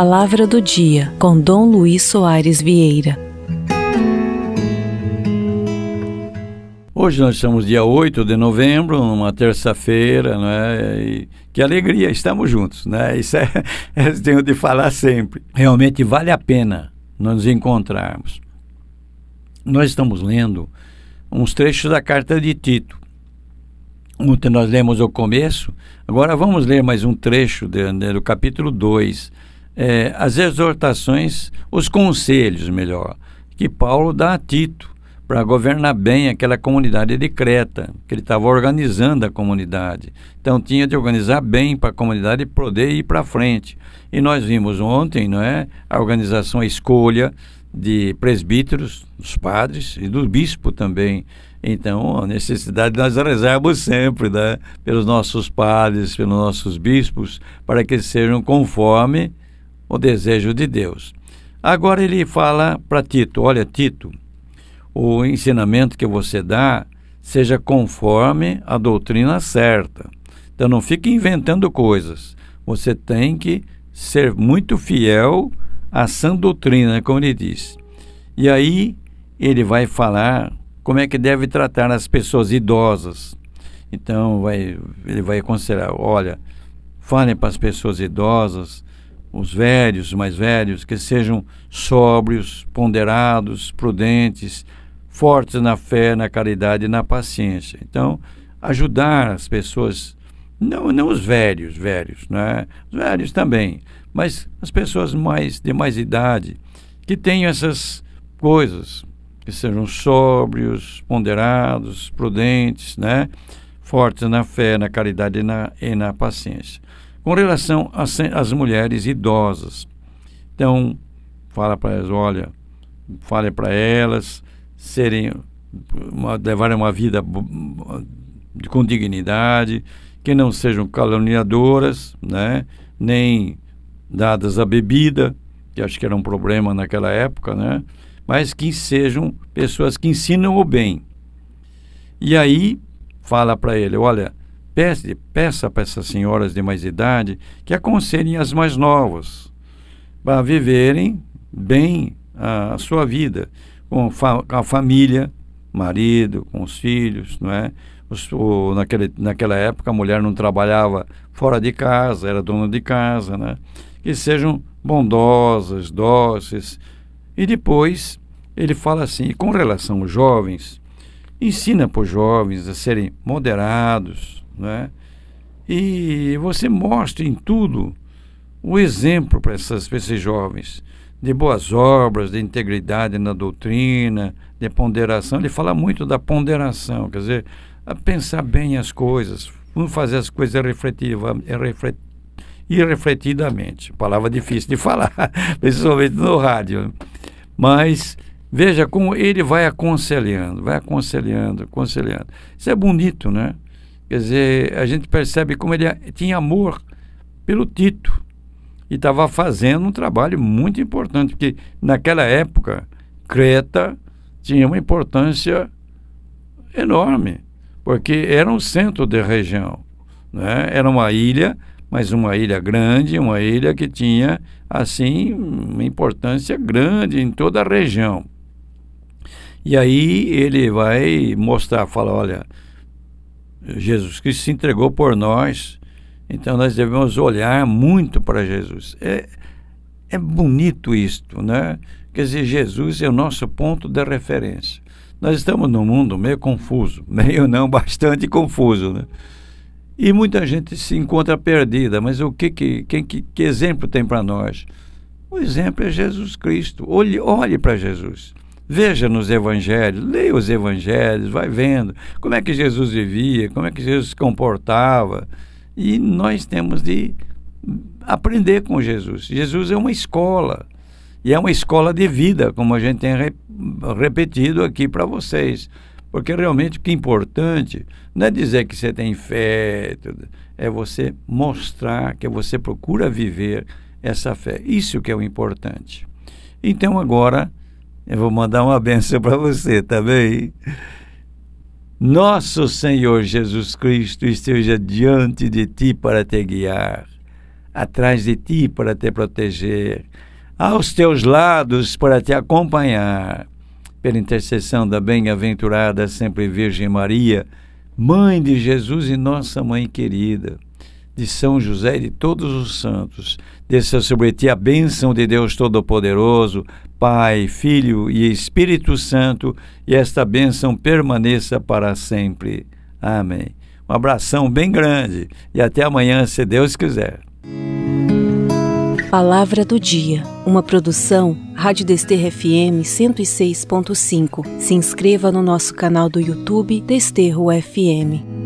Palavra do Dia, com Dom Luiz Soares Vieira. Hoje nós estamos dia 8 de novembro, numa terça-feira, né? E que alegria, estamos juntos, né? Isso é, eu tenho de falar sempre. Realmente vale a pena nos encontrarmos. Nós estamos lendo uns trechos da carta de Tito. Ontem nós lemos o começo, agora vamos ler mais um trecho né, do capítulo 2 é, as exortações, os conselhos, melhor, que Paulo dá a Tito para governar bem aquela comunidade de Creta, que ele estava organizando a comunidade. Então tinha de organizar bem para a comunidade poder ir para frente. E nós vimos ontem, não é, a organização, a escolha de presbíteros, dos padres e do bispo também. Então, a necessidade nós rezarmos sempre, né, pelos nossos padres, pelos nossos bispos, para que sejam conforme o desejo de Deus. Agora ele fala para Tito: Olha, Tito, o ensinamento que você dá seja conforme a doutrina certa. Então não fique inventando coisas. Você tem que ser muito fiel à sã doutrina, como ele diz. E aí ele vai falar como é que deve tratar as pessoas idosas. Então vai, ele vai aconselhar: olha, fale para as pessoas idosas os velhos, os mais velhos, que sejam sóbrios, ponderados, prudentes, fortes na fé, na caridade e na paciência. Então, ajudar as pessoas, não, não os velhos, velhos, né? Os velhos também, mas as pessoas mais de mais idade, que tenham essas coisas, que sejam sóbrios, ponderados, prudentes, né? Fortes na fé, na caridade e na, e na paciência. Com relação às mulheres idosas, então, fala para elas, olha, fale para elas serem, uma, levarem uma vida com dignidade, que não sejam caluniadoras, né? nem dadas à bebida, que acho que era um problema naquela época, né? mas que sejam pessoas que ensinam o bem. E aí fala para ele, olha, peça, peça para essas senhoras de mais idade que aconselhem as mais novas para viverem bem a, a sua vida, com fa a família, marido, com os filhos, não é? Os, o, naquele, naquela época a mulher não trabalhava fora de casa, era dona de casa, né? Que sejam bondosas, doces. E depois ele fala assim, com relação aos jovens, ensina para os jovens a serem moderados, né? E você mostra em tudo o exemplo para essas pessoas esses jovens de boas obras, de integridade na doutrina, de ponderação. Ele fala muito da ponderação, quer dizer, pensar bem as coisas, fazer as coisas refletiva, é irrefletidamente. Palavra difícil de falar, principalmente no rádio. Mas veja como ele vai aconselhando, vai aconselhando, aconselhando. Isso é bonito, né? Quer dizer, a gente percebe como ele tinha amor pelo Tito e estava fazendo um trabalho muito importante, porque naquela época Creta tinha uma importância enorme, porque era um centro de região, né? era uma ilha, mas uma ilha grande, uma ilha que tinha assim uma importância grande em toda a região. E aí ele vai mostrar, fala, olha, Jesus Cristo se entregou por nós, então nós devemos olhar muito para Jesus. É, é bonito isto, né? Quer dizer, Jesus é o nosso ponto de referência. Nós estamos num mundo meio confuso, meio não, bastante confuso, né? E muita gente se encontra perdida, mas o que que, quem, que, que exemplo tem para nós? O exemplo é Jesus Cristo. Olhe, olhe para Jesus. Veja nos evangelhos, leia os evangelhos, vai vendo como é que Jesus vivia, como é que Jesus se comportava. E nós temos de aprender com Jesus. Jesus é uma escola. E é uma escola de vida, como a gente tem re repetido aqui para vocês. Porque realmente o que é importante não é dizer que você tem fé, é você mostrar que é você procura viver essa fé. Isso que é o importante. Então agora eu vou mandar uma benção para você, tá bem? Nosso Senhor Jesus Cristo esteja diante de ti para te guiar, atrás de ti para te proteger, aos teus lados para te acompanhar. Pela intercessão da bem-aventurada sempre Virgem Maria, Mãe de Jesus e nossa Mãe querida de São José e de todos os santos. Desça sobre ti a bênção de Deus Todo-Poderoso, Pai, Filho e Espírito Santo, e esta bênção permaneça para sempre. Amém. Um abração bem grande e até amanhã, se Deus quiser. Palavra do Dia, uma produção Rádio Desterro FM 106.5. Se inscreva no nosso canal do YouTube Desterro FM.